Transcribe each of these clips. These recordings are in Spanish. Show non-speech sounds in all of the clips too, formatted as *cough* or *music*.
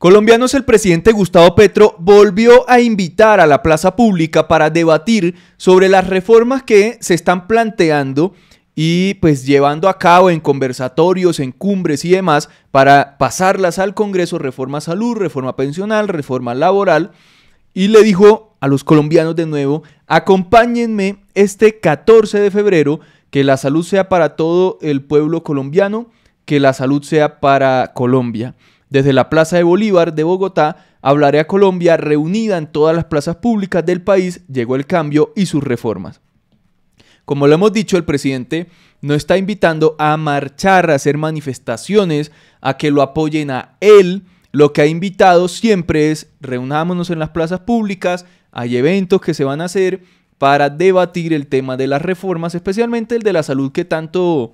Colombianos, el presidente Gustavo Petro volvió a invitar a la plaza pública para debatir sobre las reformas que se están planteando y pues llevando a cabo en conversatorios, en cumbres y demás para pasarlas al Congreso, reforma salud, reforma pensional, reforma laboral. Y le dijo a los colombianos de nuevo, acompáñenme este 14 de febrero, que la salud sea para todo el pueblo colombiano, que la salud sea para Colombia. Desde la Plaza de Bolívar de Bogotá, Hablaré a Colombia, reunida en todas las plazas públicas del país, llegó el cambio y sus reformas. Como lo hemos dicho, el presidente no está invitando a marchar, a hacer manifestaciones, a que lo apoyen a él. Lo que ha invitado siempre es reunámonos en las plazas públicas, hay eventos que se van a hacer para debatir el tema de las reformas, especialmente el de la salud que tanto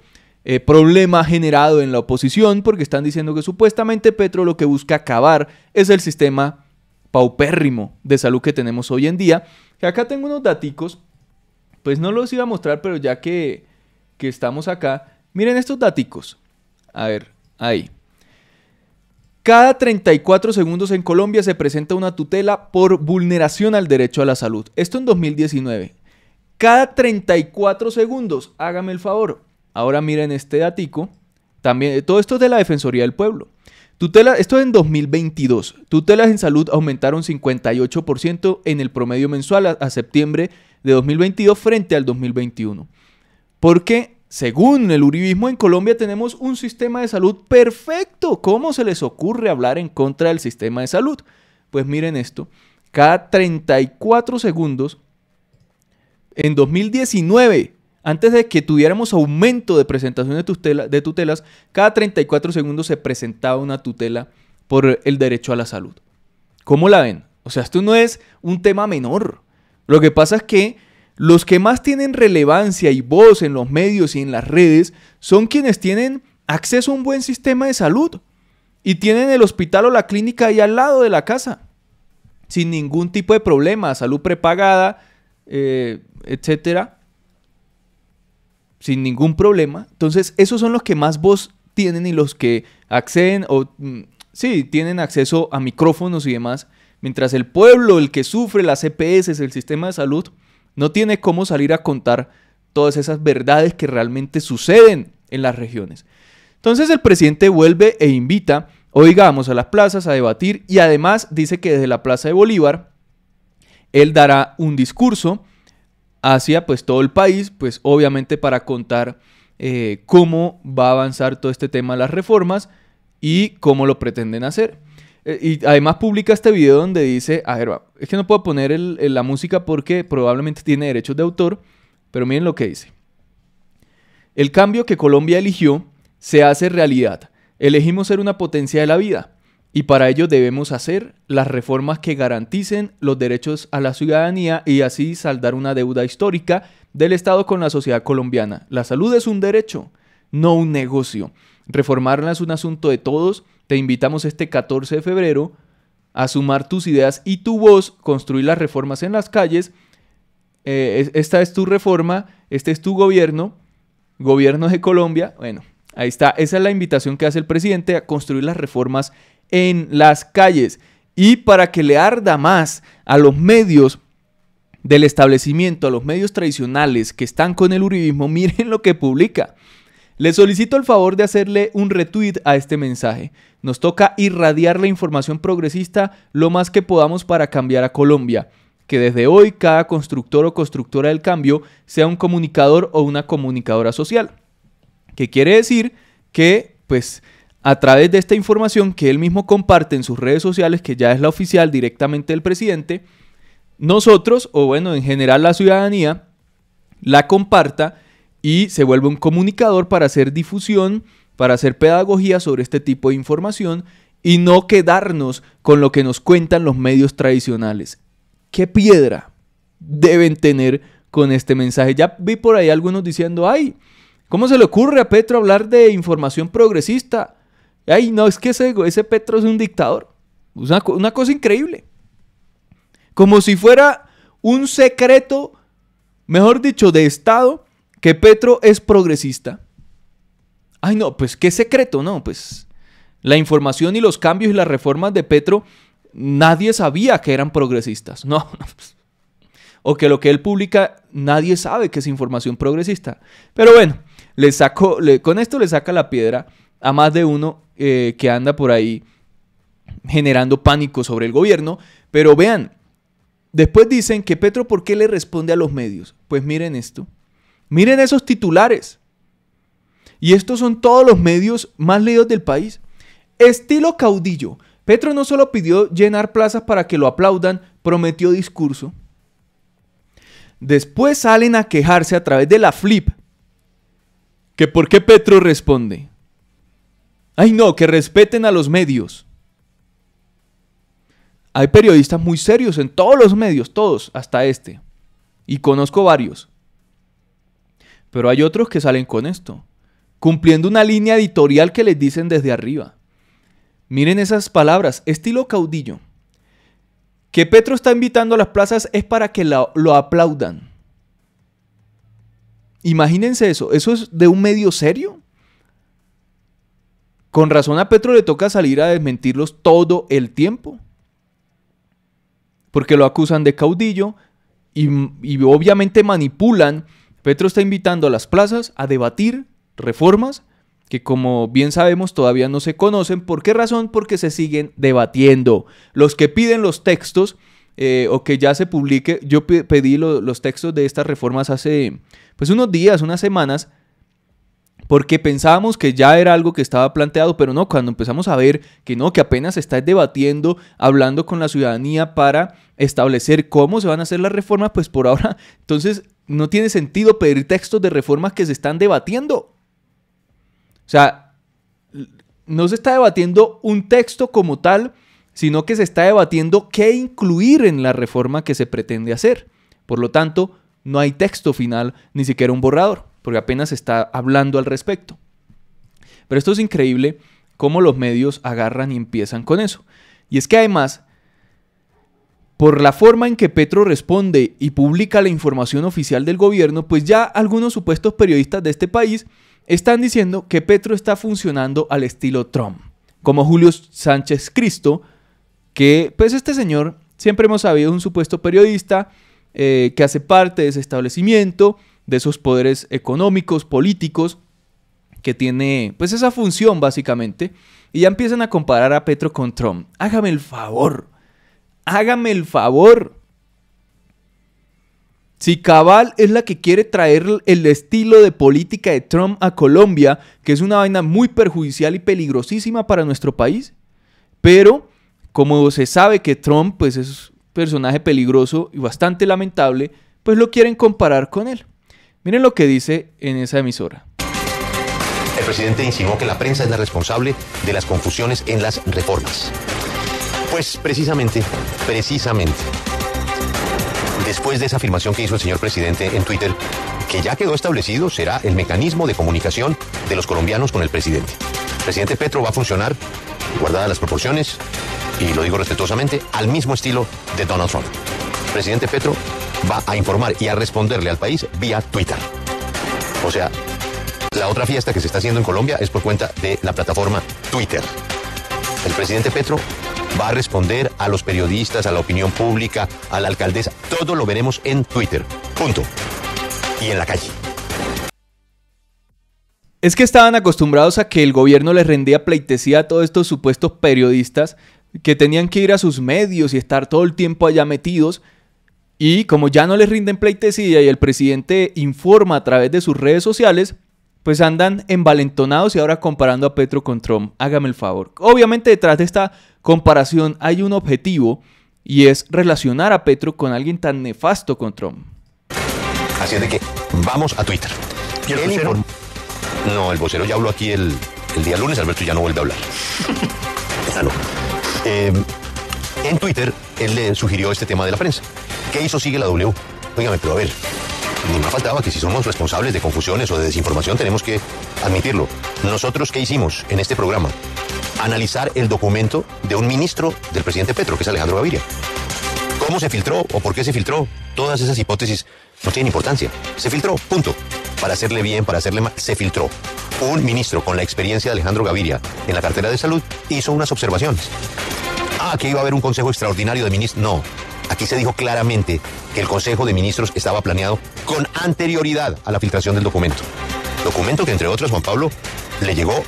eh, problema generado en la oposición porque están diciendo que supuestamente Petro lo que busca acabar es el sistema paupérrimo de salud que tenemos hoy en día. Que acá tengo unos daticos, pues no los iba a mostrar, pero ya que, que estamos acá, miren estos daticos. A ver, ahí. Cada 34 segundos en Colombia se presenta una tutela por vulneración al derecho a la salud. Esto en 2019. Cada 34 segundos, hágame el favor, Ahora miren este datico. También, eh, todo esto es de la Defensoría del Pueblo. Tutela, esto es en 2022. Tutelas en salud aumentaron 58% en el promedio mensual a, a, septiembre de 2022 frente al 2021. Porque, según el Uribismo, en Colombia tenemos un sistema de salud perfecto. ¿Cómo se les ocurre hablar en contra del sistema de salud? Pues miren esto. Cada 34 segundos, en 2019, antes de que tuviéramos aumento de presentación de, de tutelas, cada 34 segundos se presentaba una tutela por el derecho a la salud. ¿Cómo la ven? O sea, esto no es un tema menor. Lo que pasa es que los que más tienen relevancia y voz en los medios y en las redes son quienes tienen acceso a un buen sistema de salud y tienen el hospital o la clínica ahí al lado de la casa, sin ningún tipo de problema, salud prepagada, eh, etcétera sin ningún problema. Entonces, esos son los que más voz tienen y los que acceden o mm, sí, tienen acceso a micrófonos y demás, mientras el pueblo, el que sufre las CPS, e el sistema de salud, no tiene cómo salir a contar todas esas verdades que realmente suceden en las regiones. Entonces el presidente vuelve e invita, oigamos, a las plazas a debatir y además dice que desde la Plaza de Bolívar él dará un discurso hacia pues todo el país, pues obviamente para contar eh, cómo va a avanzar todo este tema de las reformas y cómo lo pretenden hacer. Eh, y además publica este video donde dice, a es que no puedo poner la música porque probablemente tiene derechos de autor, pero miren lo que dice. El cambio que Colombia eligió se hace realidad. Elegimos ser una potencia de la vida y para ello debemos hacer las reformas que garanticen los derechos a la ciudadanía y así saldar una deuda histórica del Estado con la sociedad colombiana. La salud es un derecho, no un negocio. Reformarla es un asunto de todos. Te invitamos este 14 de febrero a sumar tus ideas y tu voz, construir las reformas en las calles. Eh, esta es tu reforma, este es tu gobierno, gobierno de Colombia. Bueno, ahí está. Esa es la invitación que hace el presidente a construir las reformas en las calles y para que le arda más a los medios del establecimiento, a los medios tradicionales que están con el uribismo, *laughs* miren lo que publica. Le solicito el favor de hacerle un retweet a este mensaje. Nos toca irradiar la información progresista lo más que podamos para cambiar a Colombia. Que desde hoy cada constructor o constructora del cambio sea un comunicador o una comunicadora social. Que quiere decir que, pues, a través de esta información que él mismo comparte en sus redes sociales, que ya es la oficial directamente del presidente, nosotros, o bueno, en general la ciudadanía, la comparta y se vuelve un comunicador para hacer difusión, para hacer pedagogía sobre este tipo de información y no quedarnos con lo que nos cuentan los medios tradicionales. ¿Qué piedra deben tener con este mensaje? Ya vi por ahí algunos diciendo, ay, ¿cómo se le ocurre a Petro hablar de información progresista? Ay, no, es que ese, ese Petro es un dictador. una, cosa increíble. Como si fuera un secreto, mejor dicho, de Estado, que Petro es progresista. Ay, no, pues qué secreto, no, pues la información y los cambios y las reformas de Petro, nadie sabía que eran progresistas, no. *laughs* O que lo que él publica, nadie sabe que es información progresista. Pero bueno, le con esto le saca la piedra a más de uno eh, que anda por ahí generando pánico sobre el gobierno. Pero vean, después dicen que Petro, ¿por qué le responde a los medios? Pues miren esto. Miren esos titulares. Y estos son todos los medios más leídos del país. Estilo caudillo. Petro no solo pidió llenar plazas para que lo aplaudan, prometió discurso. Después salen a quejarse a través de la flip. Que por qué Petro responde. Ay, no, que respeten a los medios. Hay periodistas muy serios en todos los medios, todos, hasta este. Y conozco varios. Pero hay otros que salen con esto, cumpliendo una línea editorial que les dicen desde arriba. Miren esas palabras, estilo caudillo. Que Petro está invitando a las plazas es para que lo, aplaudan. Imagínense eso, ¿eso es de un medio serio? ¿Con razón a Petro le toca salir a desmentirlos todo el tiempo? Porque lo acusan de caudillo y, obviamente manipulan. Petro está invitando a las plazas a debatir reformas que como bien sabemos todavía no se conocen. ¿Por qué razón? Porque se siguen debatiendo. Los que piden los textos eh, o que ya se publique, yo pedí los textos de estas reformas hace pues unos días, unas semanas, porque pensábamos que ya era algo que estaba planteado, pero no, cuando empezamos a ver que no, que apenas se está debatiendo, hablando con la ciudadanía para establecer cómo se van a hacer las reformas, pues por ahora, *laughs* entonces no tiene sentido pedir textos de reformas que se están debatiendo. O sea, no se está debatiendo un texto como tal, sino que se está debatiendo qué incluir en la reforma que se pretende hacer. Por lo tanto, no hay texto final, ni siquiera un borrador porque apenas está hablando al respecto. Pero esto es increíble cómo los medios agarran y empiezan con eso. Y es que además, por la forma en que Petro responde y publica la información oficial del gobierno, pues ya algunos supuestos periodistas de este país están diciendo que Petro está funcionando al estilo Trump, como Julio Sánchez Cristo, que pues este señor siempre hemos sabido es un supuesto periodista eh, que hace parte de ese establecimiento, de esos poderes económicos, políticos, que tiene pues esa función básicamente, y ya empiezan a comparar a Petro con Trump. Hágame el favor, hágame el favor. Si Cabal es la que quiere traer el estilo de política de Trump a Colombia, que es una vaina muy perjudicial y peligrosísima para nuestro país, pero como se sabe que Trump pues, es un personaje peligroso y bastante lamentable, pues lo quieren comparar con él. Miren lo que dice en esa emisora. El presidente insinuó que la prensa es la responsable de las confusiones en las reformas. Pues precisamente, precisamente, después de esa afirmación que hizo el señor presidente en Twitter, que ya quedó establecido será el mecanismo de comunicación de los colombianos con el presidente. El presidente Petro va a funcionar, guardada las proporciones, y lo digo respetuosamente, al mismo estilo de Donald Trump. presidente Petro va a informar y a responderle al país vía Twitter. O sea, la otra fiesta que se está haciendo en Colombia es por cuenta de la plataforma Twitter. El presidente Petro va a responder a los periodistas, a la opinión pública, a la alcaldesa. Todo lo veremos en Twitter. Punto. Y en la calle. Es que estaban acostumbrados a que el gobierno les rendía pleitesía a todos estos supuestos periodistas que tenían que ir a sus medios y estar todo el tiempo allá metidos y como ya no les rinden pleitesía y el presidente informa a través de sus redes sociales, pues andan envalentonados y ahora comparando a Petro con Trump. Hágame el favor. Obviamente detrás de esta comparación hay un objetivo y es relacionar a Petro con alguien tan nefasto con Trump. Así es de que vamos a Twitter. No, el vocero ya habló aquí el, día lunes, Alberto ya no vuelve a hablar. *laughs* Eh, en Twitter él le sugirió este tema de la prensa. ¿Qué hizo sigue la W? Óigame, pero a ver, ni me faltaba que si somos responsables de confusiones o de desinformación tenemos que admitirlo. Nosotros qué hicimos en este programa? Analizar el documento de un ministro del presidente Petro, que es Alejandro Gaviria. ¿Cómo se filtró o por qué se filtró? Todas esas hipótesis no tienen importancia. Se filtró, punto. Para hacerle bien, para hacerle mal, se filtró. Un ministro con la experiencia de Alejandro Gaviria en la cartera de salud hizo unas observaciones. Ah, que iba a haber un consejo extraordinario de ministros. No, Aquí se dijo claramente que el Consejo de Ministros estaba planeado con anterioridad a la filtración del documento. Documento que, entre otras, Juan Pablo le llegó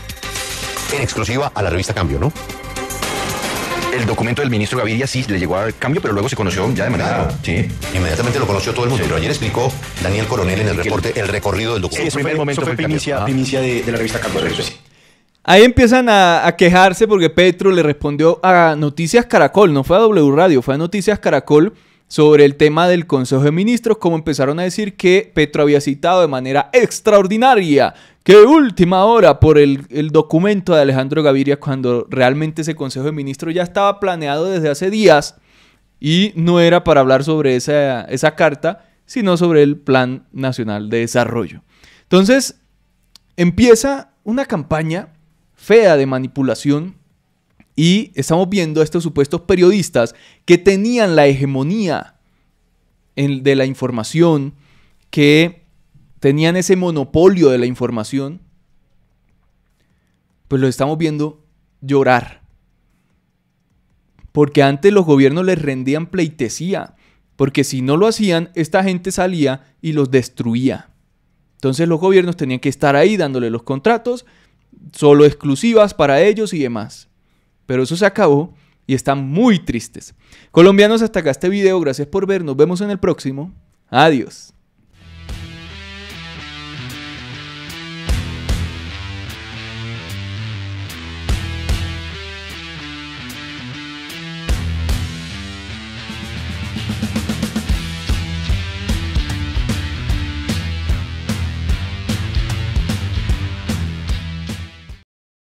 en exclusiva a la revista Cambio, ¿no? El documento del ministro Gaviria sí le llegó al cambio, pero luego se conoció ya de manera. sí. Inmediatamente lo conoció todo el mundo. Pero ayer explicó Daniel Coronel en el reporte el recorrido del documento. Sí, eso fue, el momento. que de, la revista Cambio. Ahí empiezan a, quejarse porque Petro le respondió a Noticias Caracol, no fue a W Radio, fue a Noticias Caracol sobre el tema del Consejo de Ministros, como empezaron a decir que Petro había citado de manera extraordinaria, que última hora por el, documento de Alejandro Gaviria, cuando realmente ese Consejo de Ministros ya estaba planeado desde hace días y no era para hablar sobre esa carta, sino sobre el Plan Nacional de Desarrollo. Entonces, empieza una campaña fea de manipulación y estamos viendo a estos supuestos periodistas que tenían la hegemonía de la información, que tenían ese monopolio de la información, pues los estamos viendo llorar. Porque antes los gobiernos les rendían pleitesía, porque si no lo hacían, esta gente salía y los destruía. Entonces los gobiernos tenían que estar ahí dándole los contratos solo exclusivas para ellos y demás. Pero eso se acabó y están muy tristes. Colombianos, hasta acá este video. Gracias por ver. Nos vemos en el próximo. Adiós.